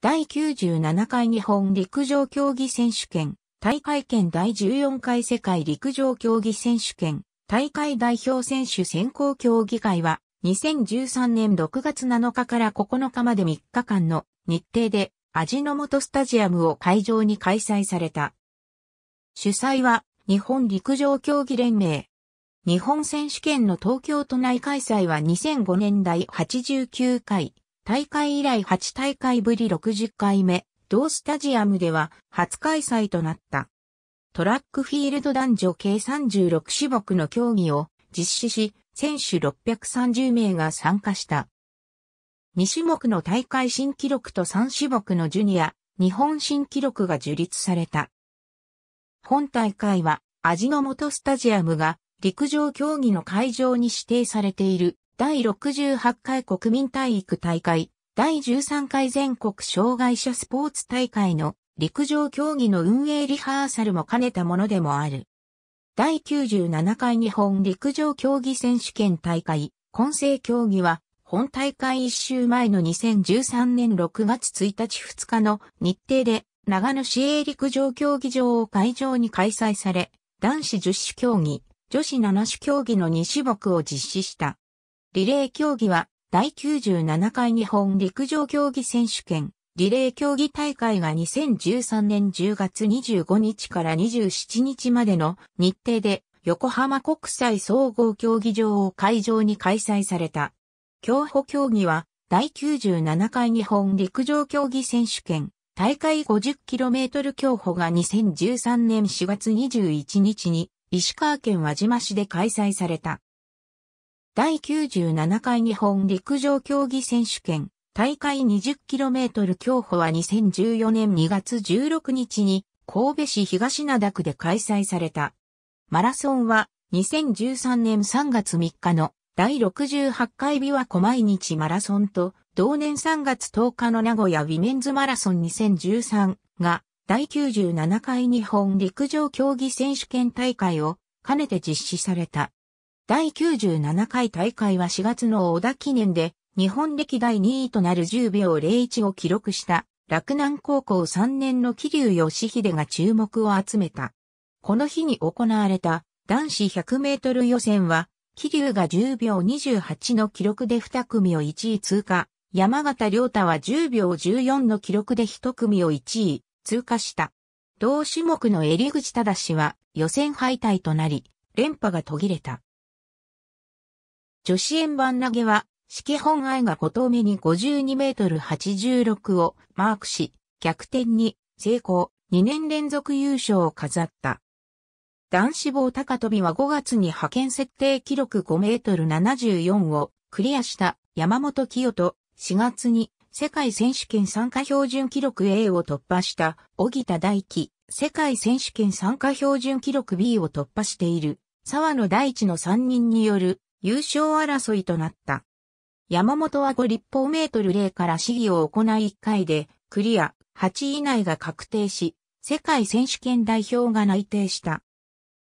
第97回日本陸上競技選手権、大会権第14回世界陸上競技選手権、大会代表選手選考競技会は、2013年6月7日から9日まで3日間の日程で、味の素スタジアムを会場に開催された。主催は、日本陸上競技連盟。日本選手権の東京都内開催は2005年第89回大会以来8大会ぶり60回目、同スタジアムでは初開催となった。トラックフィールド男女計36種目の競技を実施し、選手630名が参加した。2種目の大会新記録と3種目のジュニア、日本新記録が樹立された。本大会は味の素スタジアムが陸上競技の会場に指定されている第68回国民体育大会、第13回全国障害者スポーツ大会の陸上競技の運営リハーサルも兼ねたものでもある。第97回日本陸上競技選手権大会、混成競技は、本大会一周前の2013年6月1日2日の日程で、長野市営陸上競技場を会場に開催され、男子10種競技、女子7種競技の2種目を実施した。リレー競技は、第97回日本陸上競技選手権、リレー競技大会が2013年10月25日から27日までの日程で、横浜国際総合競技場を会場に開催された。競歩競技は、第97回日本陸上競技選手権、大会 50km 競歩が2013年4月21日に石川県輪島市で開催された。第97回日本陸上競技選手権大会 20km 競歩は2014年2月16日に神戸市東灘区で開催された。マラソンは2013年3月3日の第68回琵琶湖毎日マラソンと同年3月10日の名古屋ウィメンズマラソン2013が第97回日本陸上競技選手権大会を兼ねて実施された。第97回大会は4月の小田記念で、日本歴代2位となる10秒01を記録した、洛南高校3年の桐生義秀が注目を集めた。この日に行われた男子100メートル予選は、桐生が10秒28の記録で2組を1位通過、山形良太は10秒14の記録で1組を1位通過した。同種目の襟口正は予選敗退となり、連覇が途切れた。女子円盤投げは、四季本愛が5投目に52メートル86をマークし、逆転に成功、2年連続優勝を飾った。男子棒高跳びは5月に派遣設定記録5メートル74をクリアした山本清と4月に世界選手権参加標準記録 A を突破した小木田大輝、世界選手権参加標準記録 B を突破している沢野大地の3人による優勝争いとなった。山本は5立方メートル0から試技を行い1回で、クリア8以内が確定し、世界選手権代表が内定した。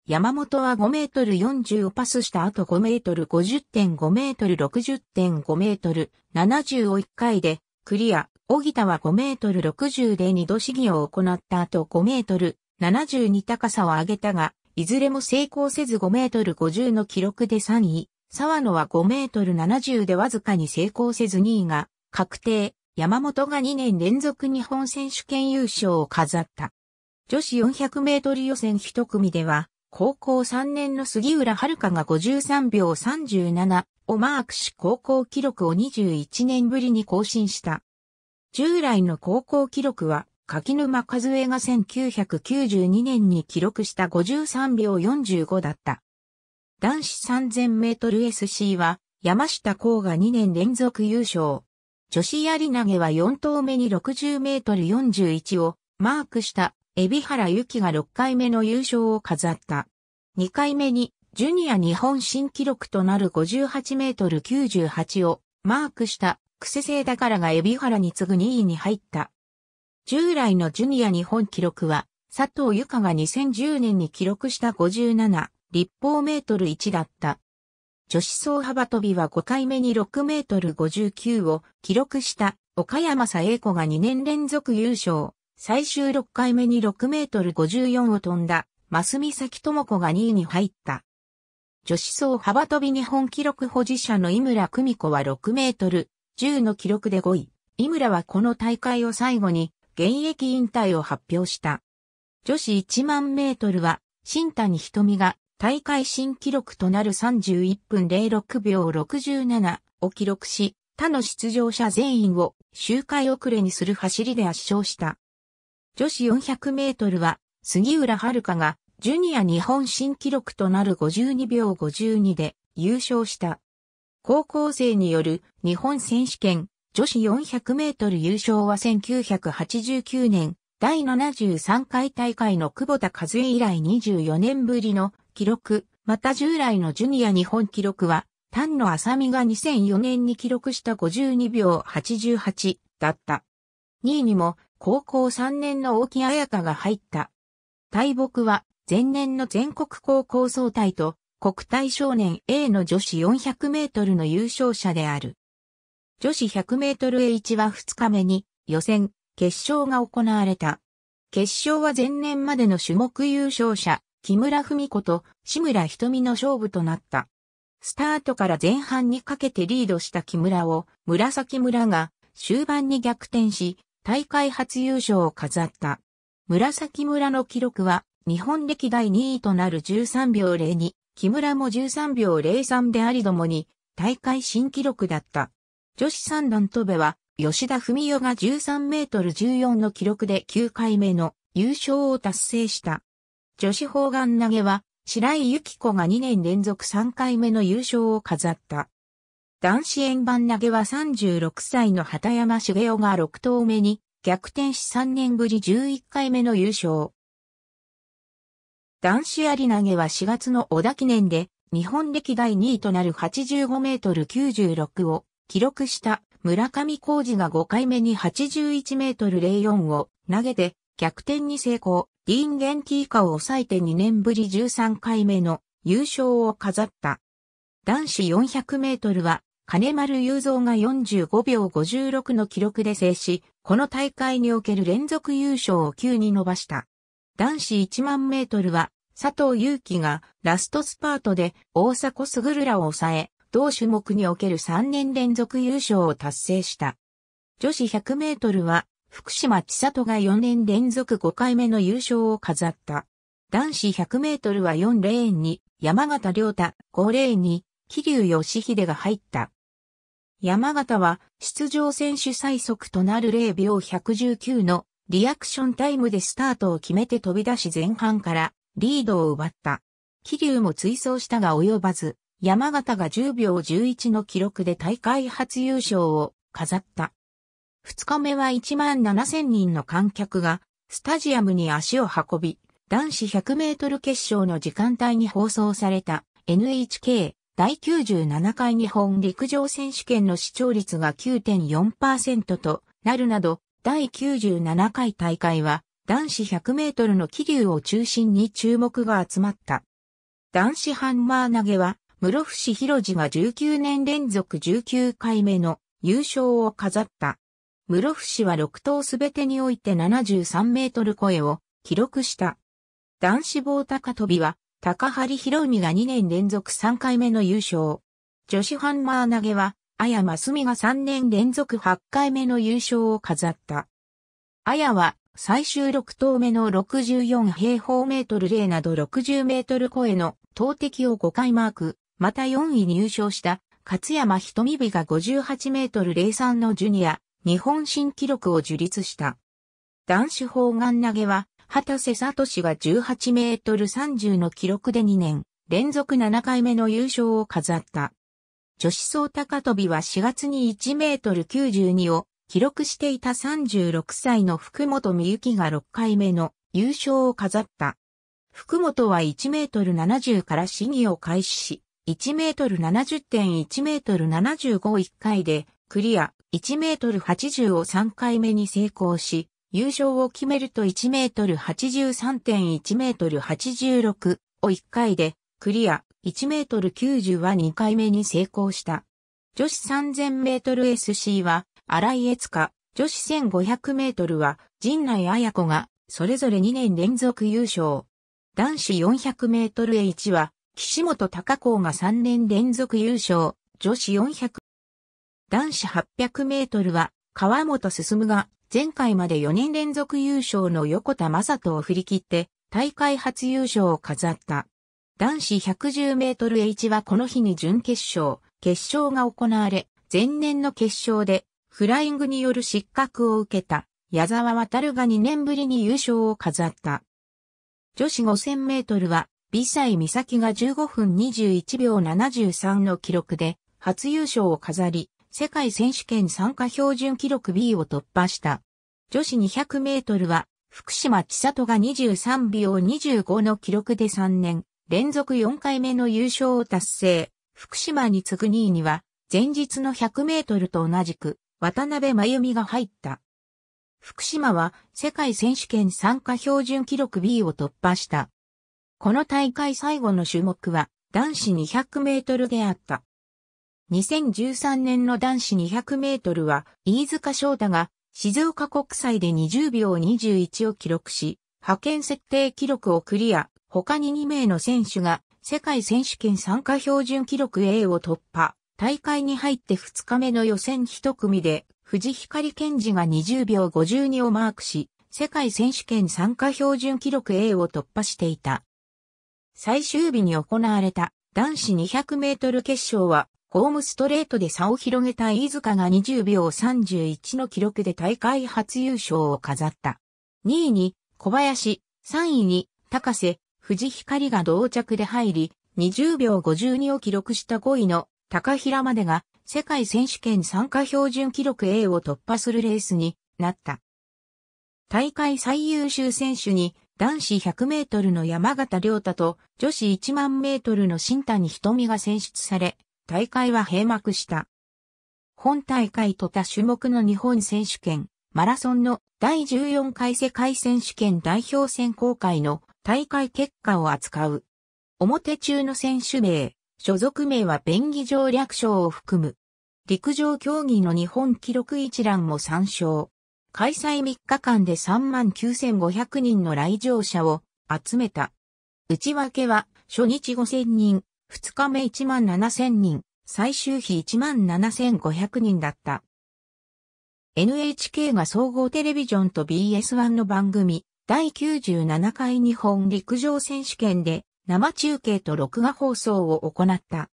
山本は5メートル40をパスした後5メートル50.5メートル60.5メートル70を1回でクリア。小木田は5メートル60で2度試技を行った後5メートル70に高さを上げたが、いずれも成功せず5メートル50の記録で3位。沢野は5メートル70でわずかに成功せず2位が確定、山本が2年連続日本選手権優勝を飾った。女子400メートル予選1組では、高校3年の杉浦遥が53秒37をマークし高校記録を21年ぶりに更新した。従来の高校記録は、柿沼和江が1992年に記録した53秒45だった。男子3000メートル SC は山下光が2年連続優勝。女子やり投げは4投目に60メートル41をマークした海老原由紀が6回目の優勝を飾った。2回目にジュニア日本新記録となる58メートル98をマークしたクセセイだからが海老原に次ぐ2位に入った。従来のジュニア日本記録は佐藤由香が2010年に記録した57立方メートル1だった。女子走幅跳は5回目に6メートル59を記録した岡山佐英子が2年連続優勝。最終6回目に6メートル54を飛んだ、増美咲智子が2位に入った。女子走幅跳日本記録保持者の井村久美子は6メートル10の記録で5位。井村はこの大会を最後に現役引退を発表した。女子1万メートルは新谷瞳が大会新記録となる31分06秒67を記録し、他の出場者全員を周回遅れにする走りで圧勝した。女子400メートルは杉浦遥がジュニア日本新記録となる52秒52で優勝した。高校生による日本選手権女子400メートル優勝は1989年第73回大会の久保田和恵以来24年ぶりの記録、また従来のジュニア日本記録は、丹野浅見が2004年に記録した52秒88だった。2位にも高校3年の大木彩香が入った。大木は前年の全国高校総体と国体少年 A の女子400メートルの優勝者である。女子100メートル A1 は2日目に予選、決勝が行われた。決勝は前年までの種目優勝者、木村文子と志村瞳の勝負となった。スタートから前半にかけてリードした木村を紫村が終盤に逆転し、大会初優勝を飾った。紫村の記録は日本歴代2位となる13秒02、木村も13秒03でありどもに大会新記録だった。女子三段飛べは吉田文代が13メートル14の記録で9回目の優勝を達成した。女子砲丸投げは、白井由紀子が2年連続3回目の優勝を飾った。男子円盤投げは36歳の畑山茂雄が6投目に逆転し3年ぶり11回目の優勝。男子有投げは4月の小田記念で日本歴代2位となる85メートル96を記録した村上浩二が5回目に81メートル04を投げて逆転に成功。ディーン・ゲンティーカを抑えて2年ぶり13回目の優勝を飾った。男子400メートルは、金丸雄三が45秒56の記録で制し、この大会における連続優勝を9に伸ばした。男子1万メートルは、佐藤祐樹がラストスパートで大迫傑らを抑え、同種目における3年連続優勝を達成した。女子100メートルは、福島千里が4年連続5回目の優勝を飾った。男子100メートルは4レーンに山形良太、5レーンに桐生義秀が入った。山形は出場選手最速となる0秒119のリアクションタイムでスタートを決めて飛び出し前半からリードを奪った。桐生も追走したが及ばず、山形が10秒11の記録で大会初優勝を飾った。二日目は1万7000人の観客がスタジアムに足を運び、男子100メートル決勝の時間帯に放送された NHK 第97回日本陸上選手権の視聴率が9.4%となるなど、第97回大会は男子100メートルの気流を中心に注目が集まった。男子ハンマー投げは、室伏広治が19年連続19回目の優勝を飾った。室伏は6頭すべてにおいて73メートル超えを記録した。男子棒高跳びは、高張博海が2年連続3回目の優勝。女子ハンマー投げは、綾真澄が3年連続8回目の優勝を飾った。綾は、最終6投目の64平方メートル0など60メートル超えの投擲を5回マーク、また4位入賞した、勝山瞳美が58メートル03のジュニア、日本新記録を樹立した。男子砲丸投げは、畑瀬聡が18メートル30の記録で2年、連続7回目の優勝を飾った。女子総高跳びは4月に1メートル92を記録していた36歳の福本美幸が6回目の優勝を飾った。福本は1メートル70から試技を開始し、1メートル70.1メートル75を1回でクリア。1メートル80を3回目に成功し、優勝を決めると1メートル83.1メートル86を1回でクリア、1メートル90は2回目に成功した。女子3000メートル SC は荒井悦香、女子1500メートルは陣内彩子がそれぞれ2年連続優勝。男子400メートル H は岸本隆子が3年連続優勝。女子400男子800メートルは、川本進が、前回まで4年連続優勝の横田正人を振り切って、大会初優勝を飾った。男子110メートル H はこの日に準決勝、決勝が行われ、前年の決勝で、フライングによる失格を受けた、矢沢渡が2年ぶりに優勝を飾った。女子5000メートルは、美西美咲が15分21秒73の記録で、初優勝を飾り、世界選手権参加標準記録 B を突破した。女子200メートルは、福島千里が23秒25の記録で3年、連続4回目の優勝を達成。福島に次ぐ2位には、前日の100メートルと同じく、渡辺真由美が入った。福島は世界選手権参加標準記録 B を突破した。この大会最後の種目は男子200メートルであった。2013年の男子200メートルは、飯塚翔太が、静岡国際で20秒21を記録し、派遣設定記録をクリア、他に2名の選手が、世界選手権参加標準記録 A を突破。大会に入って2日目の予選1組で、藤光健二が20秒52をマークし、世界選手権参加標準記録 A を突破していた。最終日に行われた男子200メートル決勝は、ホームストレートで差を広げた飯塚が20秒31の記録で大会初優勝を飾った。2位に小林、3位に高瀬、藤光が同着で入り、20秒52を記録した5位の高平までが世界選手権参加標準記録 A を突破するレースになった。大会最優秀選手に男子100メートルの山形良太と女子1万メートルの新谷瞳が選出され、大会は閉幕した。本大会と他種目の日本選手権、マラソンの第14回世界選手権代表選考会の大会結果を扱う。表中の選手名、所属名は便宜上略称を含む。陸上競技の日本記録一覧も参照。開催3日間で39,500人の来場者を集めた。内訳は初日5000人、2日目1万7000人、最終日1万7500人だった。NHK が総合テレビジョンと BS1 の番組、第97回日本陸上選手権で生中継と録画放送を行った。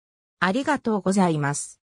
ありがとうございます。